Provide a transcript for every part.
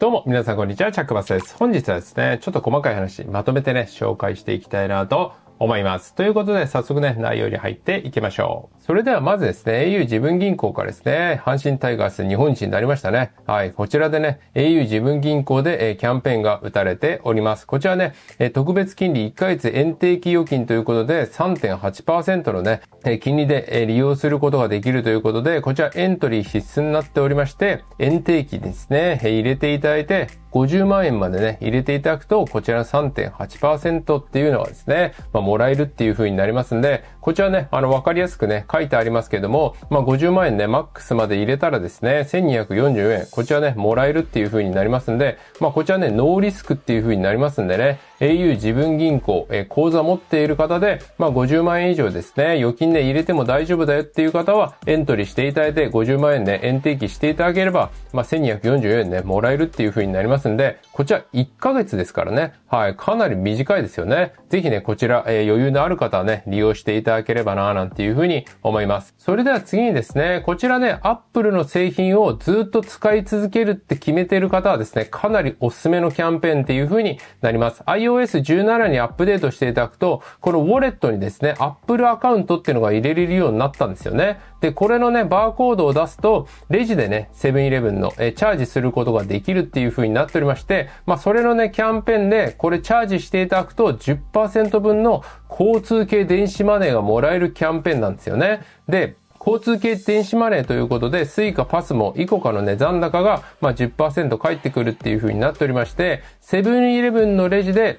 どうも、皆さんこんにちは、チャックバスです。本日はですね、ちょっと細かい話、まとめてね、紹介していきたいなと思います。ということで、早速ね、内容に入っていきましょう。それではまずですね、au 自分銀行からですね、阪神タイガース日本一になりましたね。はい、こちらでね、au 自分銀行で、キャンペーンが打たれております。こちらね、特別金利1ヶ月延定期預金ということで、3.8%のね、金利で、利用することができるということで、こちらエントリー必須になっておりまして、延定期ですね、入れていただいて、50万円までね、入れていただくと、こちら3.8%っていうのはですね、まあもらえるっていう風になりますんで、こちらね、あの、わかりやすくね、書いてありますけども、まあ、50万円ね、マックスまで入れたらですね、1 2 4 0円、こちらね、もらえるっていう風になりますんで、まあ、こちらね、ノーリスクっていう風になりますんでね、au 自分銀行、え口座持っている方で、まあ、50万円以上ですね、預金ね、入れても大丈夫だよっていう方は、エントリーしていただいて、50万円ね、円定期していただければ、まあ、1 2 4 0円ね、もらえるっていう風になりますんで、こちら1ヶ月ですからね。はい。かなり短いですよね。ぜひね、こちら、えー、余裕のある方はね、利用していただければな、なんていうふうに思います。それでは次にですね、こちらね、Apple の製品をずっと使い続けるって決めてる方はですね、かなりおすすめのキャンペーンっていうふうになります。iOS17 にアップデートしていただくと、このウォレットにですね、Apple アカウントっていうのが入れれるようになったんですよね。で、これのね、バーコードを出すと、レジでね、セブンイレブンの、えチャージすることができるっていう風になっておりまして、まあ、それのね、キャンペーンで、これチャージしていただくと10%分の交通系電子マネーがもらえるキャンペーンなんですよね。で、交通系電子マネーということで、スイカ、パスも、イコカのね、残高が、まあ、10%返ってくるっていう風になっておりまして、セブンイレブンのレジで、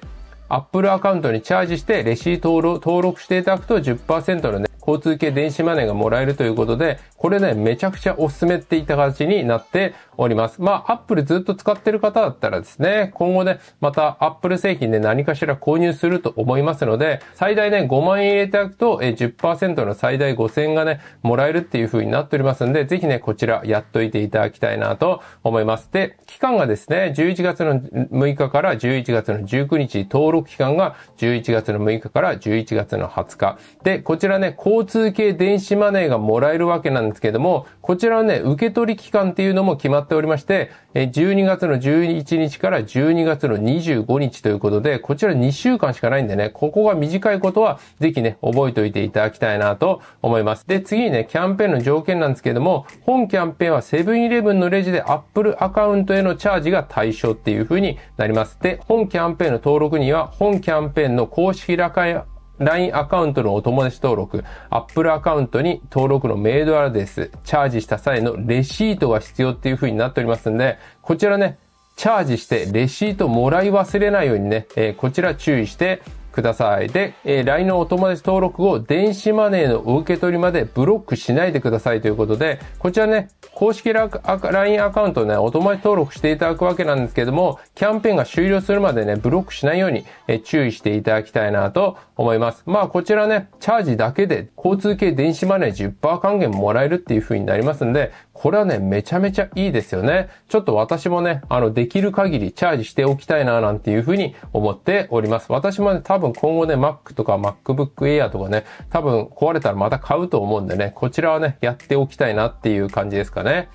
アップルアカウントにチャージして、レシートを登録していただくと10%のね、交通系電子マネーがもらえるということで、これね、めちゃくちゃおすすめっていった形になっております。まあ、a p p l ずっと使ってる方だったらですね、今後ね、またアップル製品で何かしら購入すると思いますので、最大ね、5万円入れていただくと、え10%の最大5000円がね、もらえるっていう風になっておりますので、ぜひね、こちらやっといていただきたいなと思います。で、期間がですね、11月の6日から11月の19日、登録期間が11月の6日から11月の20日。で、こちらね、交通系電子マネーがもらえるわけなんですけども、こちらね、受け取り期間っていうのも決まってっておりまして、12月の11日から12月の25日ということで、こちら2週間しかないんでね、ここが短いことはぜひね、覚えておいていただきたいなと思います。で、次にね、キャンペーンの条件なんですけども、本キャンペーンはセブンイレブンのレジで Apple アカウントへのチャージが対象っていう風になります。で、本キャンペーンの登録には、本キャンペーンの公式ラカ LINE アカウントのお友達登録、Apple アカウントに登録のメイドアドレス、チャージした際のレシートが必要っていう風になっておりますんで、こちらね、チャージしてレシートもらい忘れないようにね、えー、こちら注意して、ください。で、えー、LINE のお友達登録を電子マネーの受け取りまでブロックしないでくださいということで、こちらね、公式 LINE アカウントね、お友達登録していただくわけなんですけども、キャンペーンが終了するまでね、ブロックしないように、えー、注意していただきたいなと思います。まあ、こちらね、チャージだけで交通系電子マネー10%還元もらえるっていう風になりますんで、これはね、めちゃめちゃいいですよね。ちょっと私もね、あの、できる限りチャージしておきたいな、なんていうふうに思っております。私もね、多分今後ね、Mac とか MacBook Air とかね、多分壊れたらまた買うと思うんでね、こちらはね、やっておきたいなっていう感じですかね。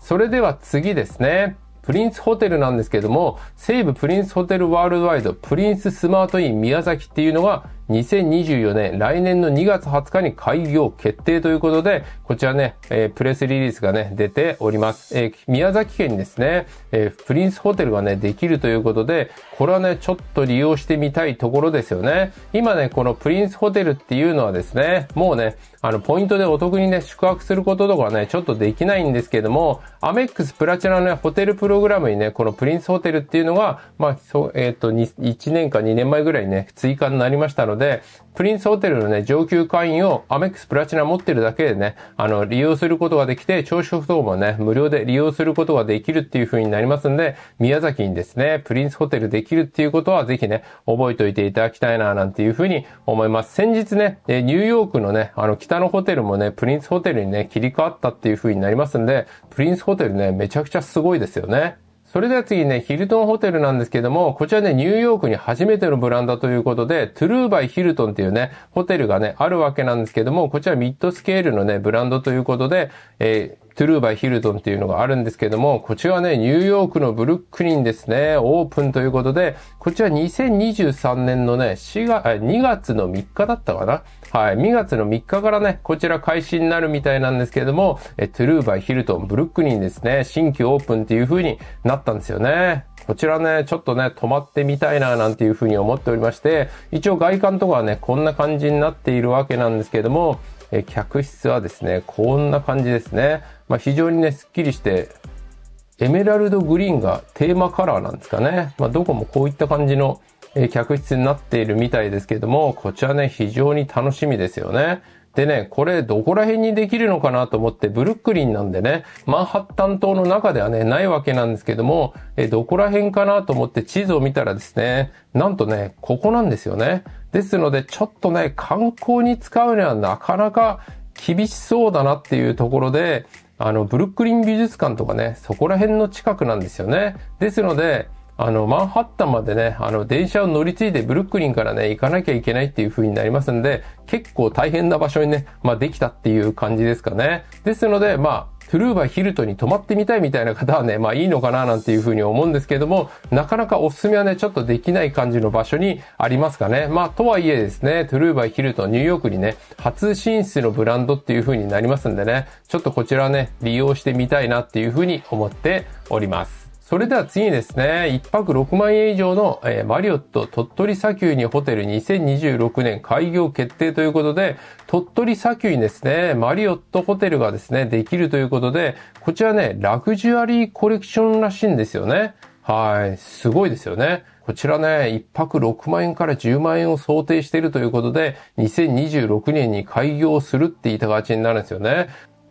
それでは次ですね。プリンスホテルなんですけども、西武プリンスホテルワールドワイドプリンススマートイン宮崎っていうのが2024年、来年の2月20日に開業決定ということで、こちらね、えー、プレスリリースがね、出ております。えー、宮崎県にですね、えー、プリンスホテルがね、できるということで、これはね、ちょっと利用してみたいところですよね。今ね、このプリンスホテルっていうのはですね、もうね、あの、ポイントでお得にね、宿泊することとかね、ちょっとできないんですけども、アメックスプラチナのね、ホテルプログラムにね、このプリンスホテルっていうのが、まあ、そう、えっ、と、1年か2年前ぐらいにね、追加になりましたので、ので、プリンスホテルのね、上級会員をアメックスプラチナ持ってるだけでね、あの、利用することができて、朝食等もね、無料で利用することができるっていう風になりますんで、宮崎にですね、プリンスホテルできるっていうことはぜひね、覚えておいていただきたいな、なんていう風に思います。先日ね、ニューヨークのね、あの、北のホテルもね、プリンスホテルにね、切り替わったっていう風になりますんで、プリンスホテルね、めちゃくちゃすごいですよね。それでは次ね、ヒルトンホテルなんですけども、こちらね、ニューヨークに初めてのブランドということで、トゥルーバイヒルトンっていうね、ホテルがね、あるわけなんですけども、こちらミッドスケールのね、ブランドということで、えートゥルーバイヒルトンっていうのがあるんですけども、こちらはね、ニューヨークのブルックリンですね、オープンということで、こちら2023年のね、4月、2月の3日だったかなはい、2月の3日からね、こちら開始になるみたいなんですけども、えトゥルーバイヒルトン、ブルックリンですね、新規オープンっていう風になったんですよね。こちらね、ちょっとね、泊まってみたいななんていう風に思っておりまして、一応外観とかはね、こんな感じになっているわけなんですけども、え客室はですね、こんな感じですね。まあ、非常にね、すっきりして、エメラルドグリーンがテーマカラーなんですかね。まあ、どこもこういった感じの客室になっているみたいですけども、こちらね、非常に楽しみですよね。でね、これどこら辺にできるのかなと思って、ブルックリンなんでね、マンハッタン島の中ではね、ないわけなんですけども、えどこら辺かなと思って地図を見たらですね、なんとね、ここなんですよね。ですので、ちょっとね、観光に使うにはなかなか厳しそうだなっていうところで、あの、ブルックリン美術館とかね、そこら辺の近くなんですよね。ですので、あの、マンハッタンまでね、あの、電車を乗り継いでブルックリンからね、行かなきゃいけないっていう風になりますんで、結構大変な場所にね、まあ、できたっていう感じですかね。ですので、まあ、トゥルーバーヒルトに泊まってみたいみたいな方はね、まあいいのかななんていうふうに思うんですけども、なかなかおすすめはね、ちょっとできない感じの場所にありますかね。まあとはいえですね、トゥルーバーヒルトニューヨークにね、初進出のブランドっていうふうになりますんでね、ちょっとこちらね、利用してみたいなっていうふうに思っております。それでは次ですね、1泊6万円以上の、えー、マリオット鳥取砂丘にホテル2026年開業決定ということで、鳥取砂丘にですね、マリオットホテルがですね、できるということで、こちらね、ラグジュアリーコレクションらしいんですよね。はい、すごいですよね。こちらね、1泊6万円から10万円を想定しているということで、2026年に開業するって言いた形になるんですよね。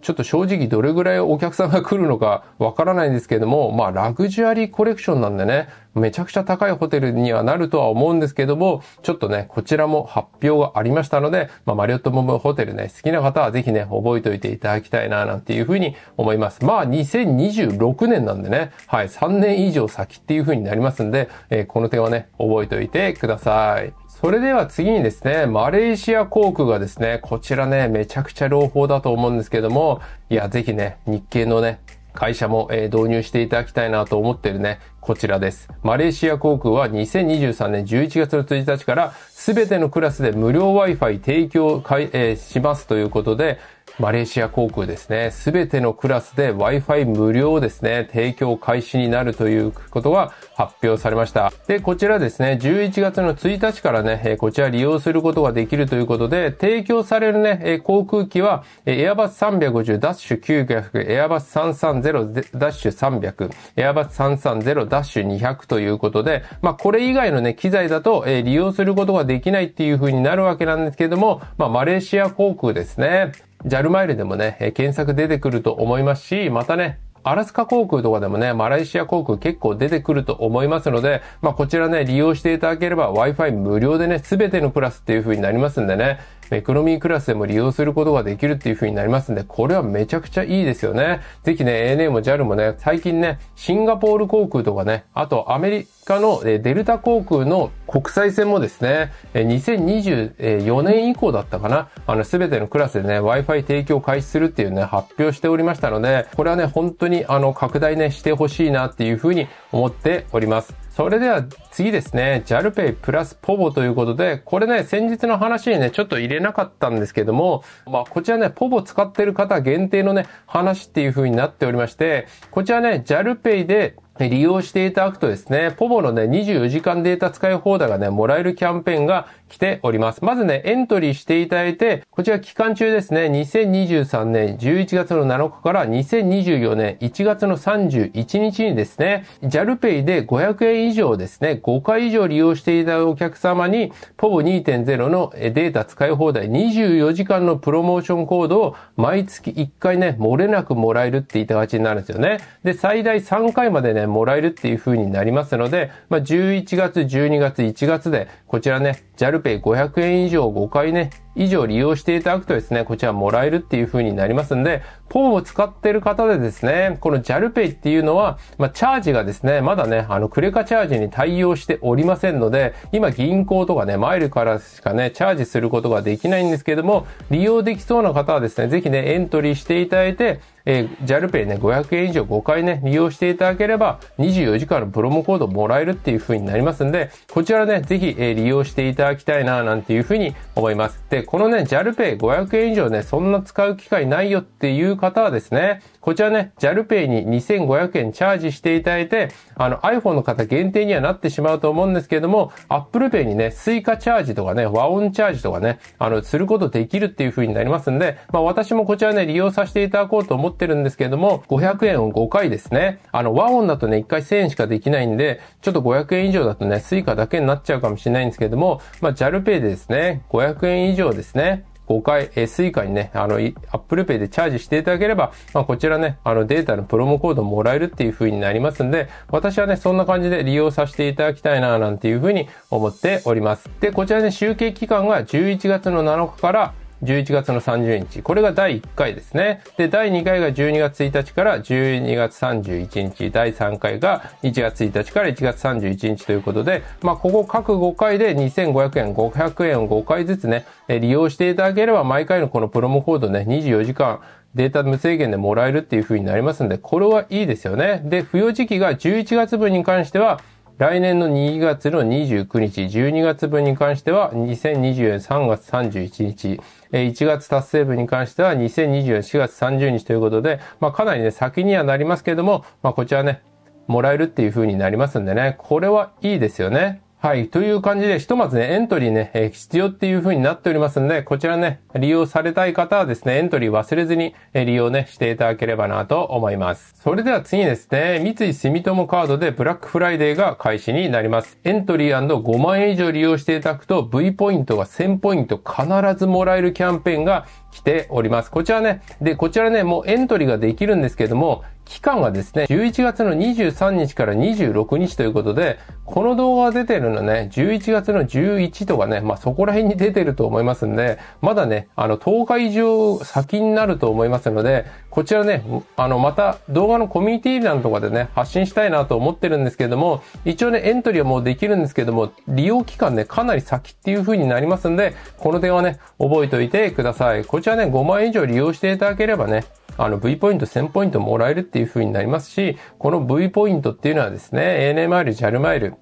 ちょっと正直どれぐらいお客さんが来るのかわからないんですけども、まあラグジュアリーコレクションなんでね、めちゃくちゃ高いホテルにはなるとは思うんですけども、ちょっとね、こちらも発表がありましたので、まあ、マリオットモブホテルね、好きな方はぜひね、覚えておいていただきたいな、なんていうふうに思います。まあ、2026年なんでね、はい、3年以上先っていうふうになりますんで、えー、この点はね、覚えておいてください。それでは次にですね、マレーシア航空がですね、こちらね、めちゃくちゃ朗報だと思うんですけども、いや、ぜひね、日系のね、会社も、え導入していただきたいなと思ってるね、こちらです。マレーシア航空は2023年11月の1日から全てのクラスで無料 Wi-Fi 提供、えしますということで、マレーシア航空ですね、すべてのクラスで Wi-Fi 無料ですね、提供開始になるということが発表されました。で、こちらですね、11月の1日からね、こちら利用することができるということで、提供されるね、航空機は、エアバス350ダッシュ900、エアバス330ダッシュ300、エアバス330ダッシュ200ということで、まあ、これ以外のね、機材だと、利用することができないっていう風になるわけなんですけれども、まあ、マレーシア航空ですね、ジャルマイルでもね、検索出てくると思いますし、またね、アラスカ航空とかでもね、マライシア航空結構出てくると思いますので、まあこちらね、利用していただければ Wi-Fi 無料でね、すべてのプラスっていう風になりますんでね、エクノミークラスでも利用することができるっていう風になりますんで、これはめちゃくちゃいいですよね。ぜひね、ANA も JAL もね、最近ね、シンガポール航空とかね、あとアメリカのデルタ航空の国際線もですね、2024年以降だったかな、あの、すべてのクラスでね、Wi-Fi 提供開始するっていうね、発表しておりましたので、これはね、本当にあの、拡大ね、してほしいなっていう風に思っております。それでは次ですね、JALPay プラス POVO ということで、これね、先日の話にね、ちょっと入れなかったんですけども、まあ、こちらね、POVO 使ってる方限定のね、話っていう風になっておりまして、こちらね、JALPay で利用していただくとですね、ポボのね、24時間データ使い放題がね、もらえるキャンペーンが来ております。まずね、エントリーしていただいて、こちら期間中ですね、2023年11月の7日から2024年1月の31日にですね、JALPay で500円以上ですね、5回以上利用していたお客様に POV2.0 のデータ使い放題24時間のプロモーションコードを毎月1回ね、漏れなくもらえるって言い形になるんですよね。で、最大3回までね、もらえるっていう風になりますので、まあ、11月、12月、1月で、こちらね、JALPay500 円以上5回ね、以上利用していただくとですね、こちらもらえるっていう風になりますんで、ポーを使っている方でですね、この JALPay っていうのは、まあ、チャージがですね、まだね、あの、クレカチャージに対応しておりませんので、今銀行とかね、マイルからしかね、チャージすることができないんですけども、利用できそうな方はですね、ぜひね、エントリーしていただいて、えー、JALPay ね、500円以上5回ね、利用していただければ、24時間のプロモコードもらえるっていう風になりますんで、こちらね、ぜひ、えー、利用していただきたいな、なんていう風に思います。で、このね、JALPay500 円以上ね、そんな使う機会ないよっていう方はですね、こちらね、JALPay に2500円チャージしていただいて、あの iPhone の方限定にはなってしまうと思うんですけれども、ApplePay にね、イカチャージとかね、和音チャージとかね、あの、することできるっていう風になりますんで、まあ私もこちらね、利用させていただこうと思ってるんですけれども、500円を5回ですね。あの、和音だとね、1回1000円しかできないんで、ちょっと500円以上だとね、Suica だけになっちゃうかもしれないんですけれども、まあ JALPay でですね、500円以上ですね、5回、えー、スイカにね、あの、Apple Pay でチャージしていただければ、まあ、こちらね、あの、データのプロモコードもらえるっていう風になりますんで、私はね、そんな感じで利用させていただきたいな、なんていう風に思っております。で、こちらね、集計期間が11月の7日から11月の30日。これが第1回ですね。で、第2回が12月1日から12月31日。第3回が1月1日から1月31日ということで、まあ、ここ各5回で2500円、500円を5回ずつね、利用していただければ、毎回のこのプロモコードね、24時間、データ無制限でもらえるっていう風になりますんで、これはいいですよね。で、付与時期が11月分に関しては、来年の2月の29日、12月分に関しては、2024年3月31日、1月達成分に関しては、2024年4月30日ということで、まあ、かなりね、先にはなりますけれども、まあ、こちらね、もらえるっていう風になりますんでね、これはいいですよね。はい。という感じで、ひとまずね、エントリーね、え必要っていう風になっておりますので、こちらね、利用されたい方はですね、エントリー忘れずに、え利用ね、していただければなと思います。それでは次ですね、三井住友カードでブラックフライデーが開始になります。エントリー &5 万円以上利用していただくと、V ポイントが1000ポイント必ずもらえるキャンペーンが来ております。こちらね、で、こちらね、もうエントリーができるんですけども、期間がですね、11月の23日から26日ということで、この動画が出てるのね、11月の11とかね、まあそこら辺に出てると思いますんで、まだね、あの10日以上先になると思いますので、こちらね、あのまた動画のコミュニティ欄とかでね、発信したいなと思ってるんですけども、一応ね、エントリーはもうできるんですけども、利用期間ね、かなり先っていう風になりますんで、この点はね、覚えておいてください。こちらね、5万円以上利用していただければね、あの V ポイント1000ポイントもらえるっていう風になりますし、この V ポイントっていうのはですね、ANA マイル、JAL マイル、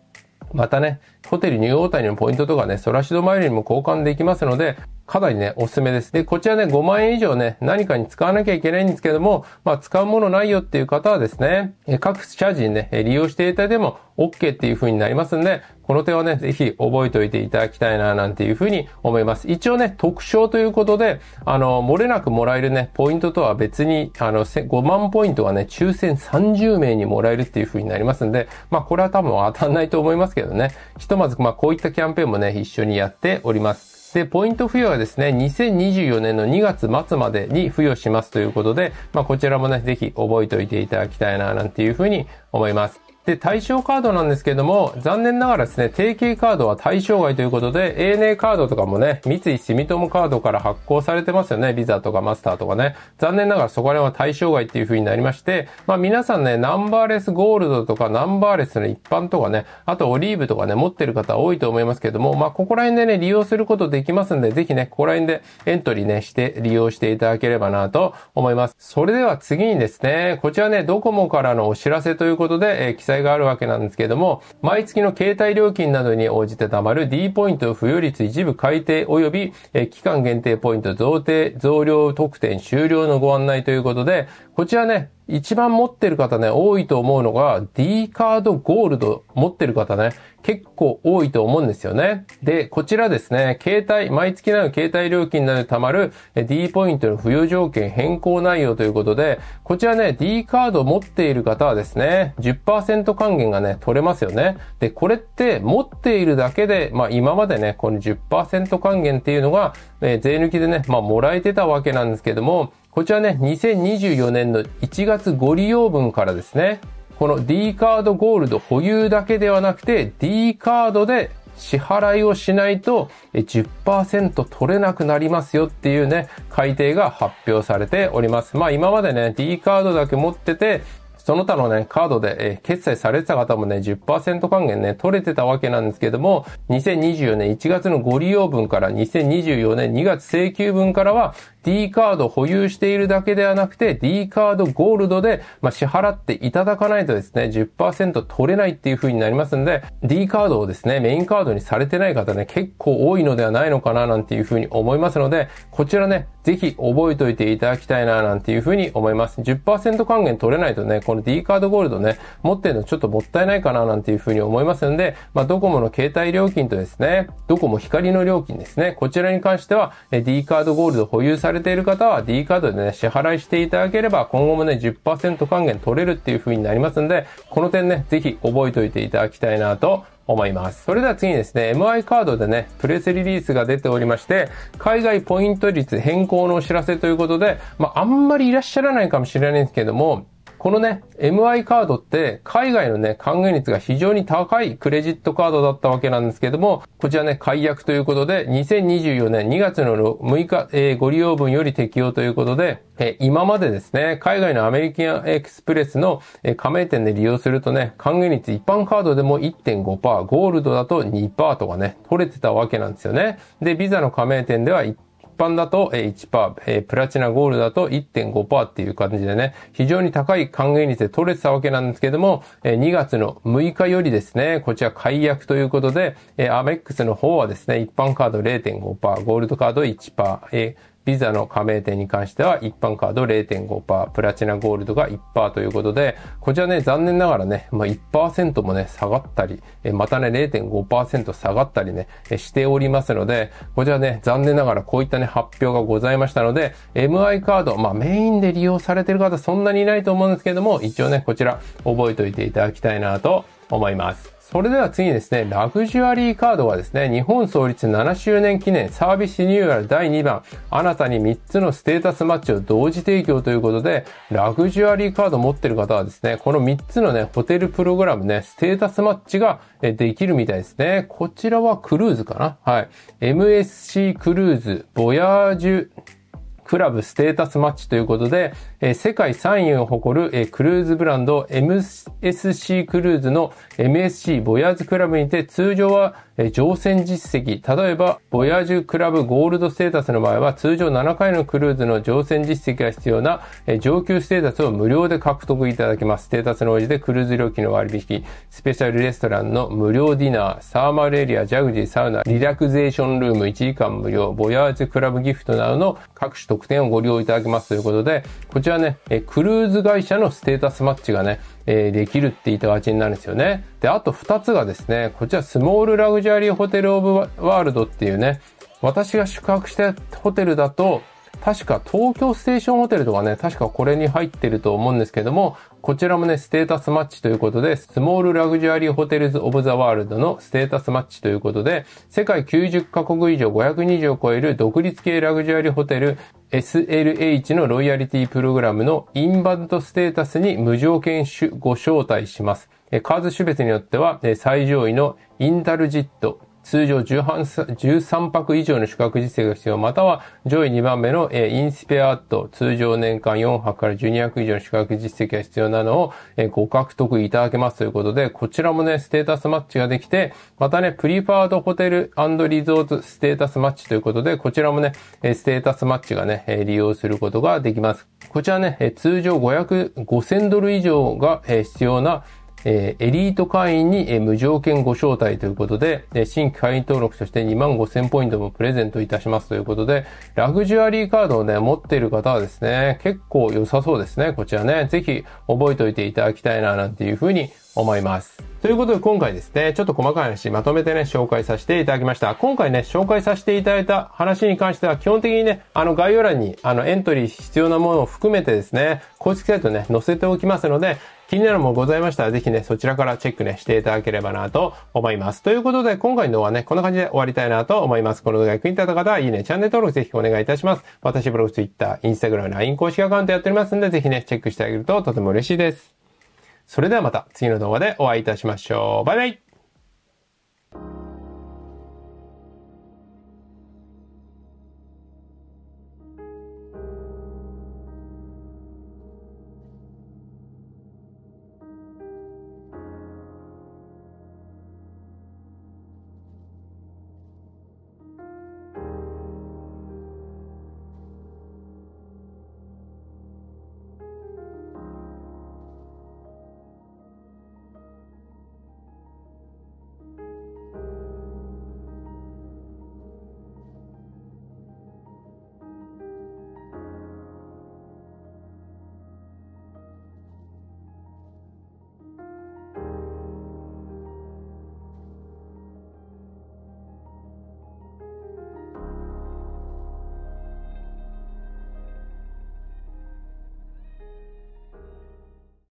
またね、ホテルニューオータニのポイントとかね、ソラシドマイルにも交換できますので、かなりね、おすすめです。で、こちらね、5万円以上ね、何かに使わなきゃいけないんですけども、まあ、使うものないよっていう方はですね、各社人にね、利用していただいても OK っていう風になりますんで、この点はね、ぜひ覚えておいていただきたいな、なんていう風に思います。一応ね、特徴ということで、あの、漏れなくもらえるね、ポイントとは別に、あの、5万ポイントはね、抽選30名にもらえるっていう風になりますんで、まあ、これは多分当たんないと思いますけどね、ひとまず、まあ、こういったキャンペーンもね、一緒にやっております。で、ポイント付与はですね、2024年の2月末までに付与しますということで、まあ、こちらもね、ぜひ覚えておいていただきたいな、なんていうふうに思います。で、対象カードなんですけども、残念ながらですね、定型カードは対象外ということで、ANA カードとかもね、三井住友カードから発行されてますよね。ビザとかマスターとかね。残念ながらそこら辺は対象外っていう風になりまして、まあ皆さんね、ナンバーレスゴールドとかナンバーレスの一般とかね、あとオリーブとかね、持ってる方多いと思いますけども、まあここら辺でね、利用することできますんで、ぜひね、ここら辺でエントリーね、して利用していただければなと思います。それでは次にですね、こちらね、ドコモからのお知らせということで、えー載があるわけなんですけれども、毎月の携帯料金などに応じて貯まる D ポイント付与率一部改定及び、え期間限定ポイント贈呈、増量特典終了のご案内ということで、こちらね、一番持ってる方ね、多いと思うのが、D カードゴールド持ってる方ね、結構多いと思うんですよね。で、こちらですね、携帯、毎月な携帯料金などで貯まる D ポイントの付与条件変更内容ということで、こちらね、D カード持っている方はですね、10%還元がね、取れますよね。で、これって持っているだけで、まあ今までね、この10%還元っていうのが、えー、税抜きでね、まあもらえてたわけなんですけども、こちらね、2024年の1月ご利用分からですね、この D カードゴールド保有だけではなくて D カードで支払いをしないと10%取れなくなりますよっていうね、改定が発表されております。まあ今までね、D カードだけ持っててその他のね、カードで、え決済されてた方もね、10%還元ね、取れてたわけなんですけども、2024年1月のご利用分から2024年2月請求分からは、D カード保有しているだけではなくて、D カードゴールドで、ま支払っていただかないとですね、10%取れないっていう風になりますんで、D カードをですね、メインカードにされてない方ね、結構多いのではないのかな、なんていう風に思いますので、こちらね、ぜひ覚えておいていただきたいな、なんていう風に思います。10%還元取れないとね、ここの D カードゴールドね、持ってるのちょっともったいないかななんていうふうに思いますんで、まあ、ドコモの携帯料金とですね、ドコモ光の料金ですね、こちらに関しては D カードゴールド保有されている方は D カードでね、支払いしていただければ、今後もね、10%還元取れるっていうふうになりますんで、この点ね、ぜひ覚えておいていただきたいなと思います。それでは次にですね、MI カードでね、プレスリリースが出ておりまして、海外ポイント率変更のお知らせということで、まあ、あんまりいらっしゃらないかもしれないんですけども、このね、MI カードって海外のね、還元率が非常に高いクレジットカードだったわけなんですけども、こちらね、解約ということで、2024年2月の6日、えー、ご利用分より適用ということで、えー、今までですね、海外のアメリカンエクスプレスの、えー、加盟店で利用するとね、還元率一般カードでも1.5%、ゴールドだと2%とかね、取れてたわけなんですよね。で、ビザの加盟店では1般だと1%、えー、プラチナゴールだと1.5%っていう感じでね、非常に高い還元率で取れてたわけなんですけども、え2月の6日よりですね、こちら解約ということで、えアメックスの方はですね、一般カード0.5%、ゴールドカード1%、ービザの加盟店に関しては一般カード0.5%、プラチナゴールドが1%ということで、こちらね、残念ながらね、まあ、1%もね、下がったり、またね、0.5%下がったりね、しておりますので、こちらね、残念ながらこういったね、発表がございましたので、MI カード、まあ、メインで利用されてる方そんなにいないと思うんですけれども、一応ね、こちら覚えておいていただきたいなと思います。それでは次にですね、ラグジュアリーカードはですね、日本創立7周年記念サービスリニューアル第2番、あなたに3つのステータスマッチを同時提供ということで、ラグジュアリーカード持ってる方はですね、この3つのね、ホテルプログラムね、ステータスマッチができるみたいですね。こちらはクルーズかなはい。MSC クルーズ、ボヤージュ、クラブステータスマッチということで、え世界3位を誇る、えクルーズブランド MSC クルーズの MSC ボヤーズクラブにて通常は、え乗船実績、例えばボヤージュクラブゴールドステータスの場合は通常7回のクルーズの乗船実績が必要な、え上級ステータスを無料で獲得いただけます。ステータスの応じてクルーズ料金の割引、スペシャルレストランの無料ディナー、サーマルエリア、ジャグジー、サウナ、リラクゼーションルーム1時間無料、ボヤージュクラブギフトなどの各種特特典をご利用いただけますということで、こちらね、えクルーズ会社のステータスマッチがね、えできるって言った形になるんですよね。で、あと2つがですね、こちらスモールラグジュアリーホテルオブワールドっていうね、私が宿泊したホテルだと、確か東京ステーションホテルとかね、確かこれに入ってると思うんですけども、こちらもね、ステータスマッチということで、スモールラグジュアリーホテルズオブザワールドのステータスマッチということで、世界90カ国以上520を超える独立系ラグジュアリーホテル SLH のロイヤリティプログラムのインバウンドステータスに無条件ご招待します。数種別によっては、最上位のインダルジット、通常 13, 泊以上の宿泊実績が必要、または上位2番目の、インスペアート、通常年間4泊から12泊以上の宿泊実績が必要なのを、ご獲得いただけますということで、こちらもね、ステータスマッチができて、またね、プリファードホテルリゾートステータスマッチということで、こちらもね、ステータスマッチがね、利用することができます。こちらね、通常500、5000ドル以上が必要なえー、エリート会員に、えー、無条件ご招待ということで、えー、新規会員登録として2万5000ポイントもプレゼントいたしますということで、ラグジュアリーカードをね、持っている方はですね、結構良さそうですね、こちらね。ぜひ覚えておいていただきたいな、なんていうふうに思います。ということで今回ですね、ちょっと細かい話まとめてね、紹介させていただきました。今回ね、紹介させていただいた話に関しては基本的にね、あの概要欄にあのエントリー必要なものを含めてですね、公式サイトね、載せておきますので、気になるものございましたら、ぜひね、そちらからチェックね、していただければなと思います。ということで、今回のはね、こんな感じで終わりたいなと思います。この動画役に立った方は、いいね、チャンネル登録ぜひお願いいたします。私、ブログ、ツイッター、インスタグラム、LINE 公式アカウントやっておりますんで、ぜひね、チェックしてあげるととても嬉しいです。それではまた次の動画でお会いいたしましょう。バイバイ